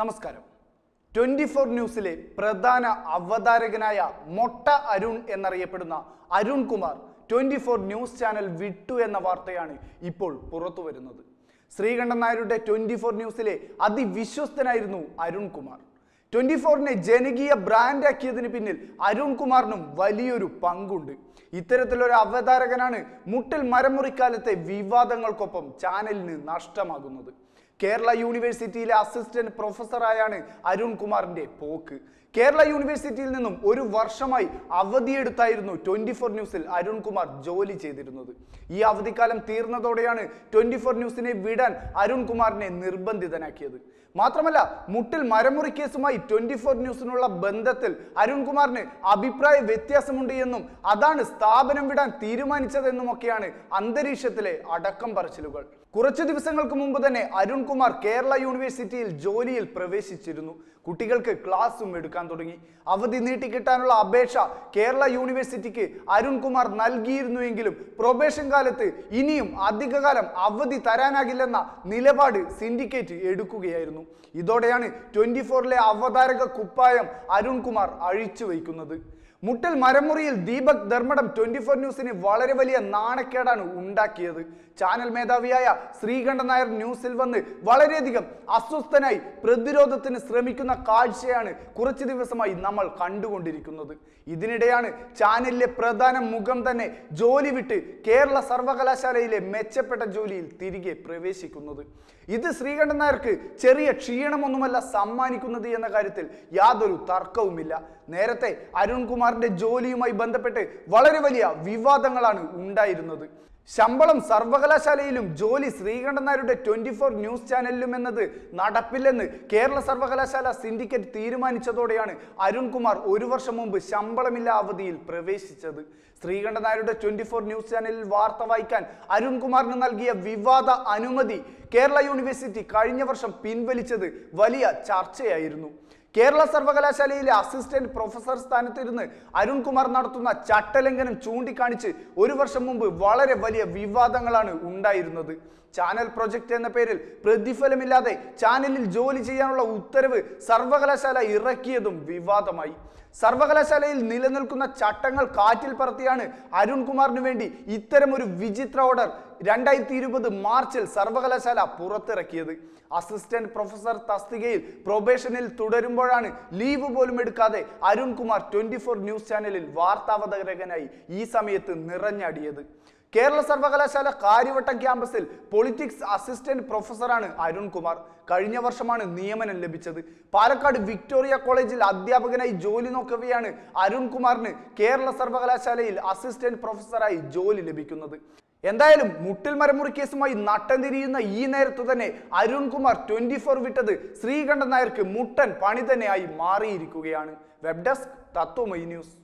നമസ്കാരം twenty four ന്യൂസിലെ പ്രധാന അവതാരകനായ മൊട്ട അരുൺ എന്നറിയപ്പെടുന്ന Arun Kumar twenty four news channel വിട്ടു എന്ന വാർത്തയാണ് ഇപ്പോൾ പുറത്തു വരുന്നത് ശ്രീകണ്ഠൻ നായരുടെ ട്വന്റി ഫോർ ന്യൂസിലെ അതിവിശ്വസ്തനായിരുന്നു അരുൺ കുമാർ ട്വന്റി ഫോറിനെ ജനകീയ ബ്രാൻഡാക്കിയതിന് പിന്നിൽ അരുൺ കുമാറിനും വലിയൊരു പങ്കുണ്ട് ഇത്തരത്തിലൊരു അവതാരകനാണ് മുട്ടൽ മരമുറിക്കാലത്തെ വിവാദങ്ങൾക്കൊപ്പം ചാനലിന് നഷ്ടമാകുന്നത് കേരള യൂണിവേഴ്സിറ്റിയിലെ അസിസ്റ്റന്റ് പ്രൊഫസറായാണ് അരുൺകുമാറിന്റെ പോക്ക് കേരള യൂണിവേഴ്സിറ്റിയിൽ നിന്നും ഒരു വർഷമായി അവധിയെടുത്തായിരുന്നു ട്വന്റി ഫോർ ന്യൂസിൽ അരുൺകുമാർ ജോലി ചെയ്തിരുന്നത് ഈ അവധിക്കാലം തീർന്നതോടെയാണ് ട്വന്റി ഫോർ ന്യൂസിനെ വിടാൻ അരുൺകുമാറിനെ നിർബന്ധിതനാക്കിയത് മാത്രമല്ല മുട്ടിൽ മരമുറി കേസുമായി ട്വന്റി ഫോർ ന്യൂസിനുള്ള ബന്ധത്തിൽ അരുൺകുമാറിന് അഭിപ്രായ വ്യത്യാസമുണ്ട് എന്നും അതാണ് സ്ഥാപനം വിടാൻ തീരുമാനിച്ചതെന്നുമൊക്കെയാണ് അന്തരീക്ഷത്തിലെ അടക്കം പറച്ചിലുകൾ കുറച്ചു ദിവസങ്ങൾക്ക് മുമ്പ് തന്നെ അരുൺകുമാർ കേരള യൂണിവേഴ്സിറ്റിയിൽ ജോലിയിൽ പ്രവേശിച്ചിരുന്നു കുട്ടികൾക്ക് ക്ലാസ്സും എടുക്കാൻ തുടങ്ങി അവധി നീട്ടിക്കിട്ടാനുള്ള അപേക്ഷ കേരള യൂണിവേഴ്സിറ്റിക്ക് അരുൺകുമാർ നൽകിയിരുന്നുവെങ്കിലും പ്രൊബേഷൻ കാലത്ത് ഇനിയും അധികകാലം അവധി തരാനാകില്ലെന്ന നിലപാട് സിൻഡിക്കേറ്റ് എടുക്കുകയായിരുന്നു ഇതോടെയാണ് ട്വന്റി ഫോറിലെ അവതാരക കുപ്പായം അരുൺകുമാർ അഴിച്ചു വയ്ക്കുന്നത് മുട്ടൽ മരമുറിയിൽ ദീപക് ധർമ്മടം ട്വന്റി ഫോർ ന്യൂസിന് വളരെ വലിയ നാണക്കേടാണ് ഉണ്ടാക്കിയത് ചാനൽ മേധാവിയായ ശ്രീകണ്ഠൻ നായർ ന്യൂസിൽ വന്ന് വളരെയധികം അസ്വസ്ഥനായി പ്രതിരോധത്തിന് ശ്രമിക്കുന്ന കാഴ്ചയാണ് കുറച്ച് ദിവസമായി നമ്മൾ കണ്ടുകൊണ്ടിരിക്കുന്നത് ഇതിനിടെയാണ് ചാനലിലെ പ്രധാന മുഖം തന്നെ ജോലി വിട്ട് കേരള സർവകലാശാലയിലെ മെച്ചപ്പെട്ട ജോലിയിൽ തിരികെ പ്രവേശിക്കുന്നത് ഇത് ശ്രീകണ്ഠൻ നായർക്ക് ചെറിയ ക്ഷീണമൊന്നുമല്ല സമ്മാനിക്കുന്നത് എന്ന കാര്യത്തിൽ യാതൊരു തർക്കവുമില്ല നേരത്തെ അരുൺകുമാറിന്റെ ജോലിയുമായി ബന്ധപ്പെട്ട് വളരെ വലിയ വിവാദങ്ങളാണ് ഉണ്ടായിരുന്നത് ശമ്പളം സർവകലാശാലയിലും ജോലി ശ്രീകണ്ഠൻ നായരുടെ ട്വന്റി ഫോർ ന്യൂസ് ചാനലിലും എന്നത് നടപ്പില്ലെന്ന് കേരള സർവകലാശാല സിൻഡിക്കേറ്റ് തീരുമാനിച്ചതോടെയാണ് അരുൺകുമാർ ഒരു വർഷം മുമ്പ് ശമ്പളമില്ല അവധിയിൽ പ്രവേശിച്ചത് ശ്രീകണ്ഠൻ നായരുടെ ട്വന്റി ഫോർ ന്യൂസ് ചാനലിൽ വാർത്ത വായിക്കാൻ അരുൺകുമാറിന് നൽകിയ വിവാദ അനുമതി കേരള യൂണിവേഴ്സിറ്റി കഴിഞ്ഞ വർഷം പിൻവലിച്ചത് വലിയ ചർച്ചയായിരുന്നു കേരള സർവകലാശാലയിലെ അസിസ്റ്റന്റ് പ്രൊഫസർ സ്ഥാനത്തിരുന്ന് അരുൺകുമാർ നടത്തുന്ന ചട്ടലംഘനം ചൂണ്ടിക്കാണിച്ച് ഒരു വർഷം മുമ്പ് വളരെ വലിയ വിവാദങ്ങളാണ് ഉണ്ടായിരുന്നത് ചാനൽ പ്രൊജക്ട് എന്ന പേരിൽ പ്രതിഫലമില്ലാതെ ചാനലിൽ ജോലി ചെയ്യാനുള്ള ഉത്തരവ് സർവകലാശാല ഇറക്കിയതും വിവാദമായി സർവകലാശാലയിൽ നിലനിൽക്കുന്ന ചട്ടങ്ങൾ കാറ്റിൽ പറത്തിയാണ് അരുൺകുമാറിന് വേണ്ടി ഇത്തരമൊരു വിചിത്ര ഓർഡർ രണ്ടായിരത്തി ഇരുപത് മാർച്ചിൽ സർവകലാശാല പുറത്തിറക്കിയത് അസിസ്റ്റന്റ് പ്രൊഫസർ തസ്തികയിൽ പ്രൊബേഷനിൽ തുടരുമ്പോഴാണ് ലീവ് പോലും എടുക്കാതെ അരുൺകുമാർ ട്വന്റി ഫോർ ന്യൂസ് ചാനലിൽ വാർത്താവതകരകനായി ഈ സമയത്ത് നിറഞ്ഞടിയത് കേരള സർവകലാശാല കാര്യവട്ടം ക്യാമ്പസിൽ പൊളിറ്റിക്സ് അസിസ്റ്റന്റ് പ്രൊഫസറാണ് അരുൺകുമാർ കഴിഞ്ഞ വർഷമാണ് നിയമനം ലഭിച്ചത് പാലക്കാട് വിക്ടോറിയ കോളേജിൽ അധ്യാപകനായി ജോലി നോക്കവെയാണ് അരുൺകുമാറിന് കേരള സർവകലാശാലയിൽ അസിസ്റ്റന്റ് പ്രൊഫസറായി ജോലി ലഭിക്കുന്നത് എന്തായാലും മുട്ടിൽ മരമുറി കേസുമായി നട്ടം തിരിയുന്ന ഈ നേരത്ത് തന്നെ അരുൺകുമാർ ട്വന്റി ഫോർ വിട്ടത് ശ്രീകണ്ഠൻ നായർക്ക് മുട്ടൻ പണി തന്നെയായി മാറിയിരിക്കുകയാണ് വെബ് ഡെസ്ക് തത്വമൈ ന്യൂസ്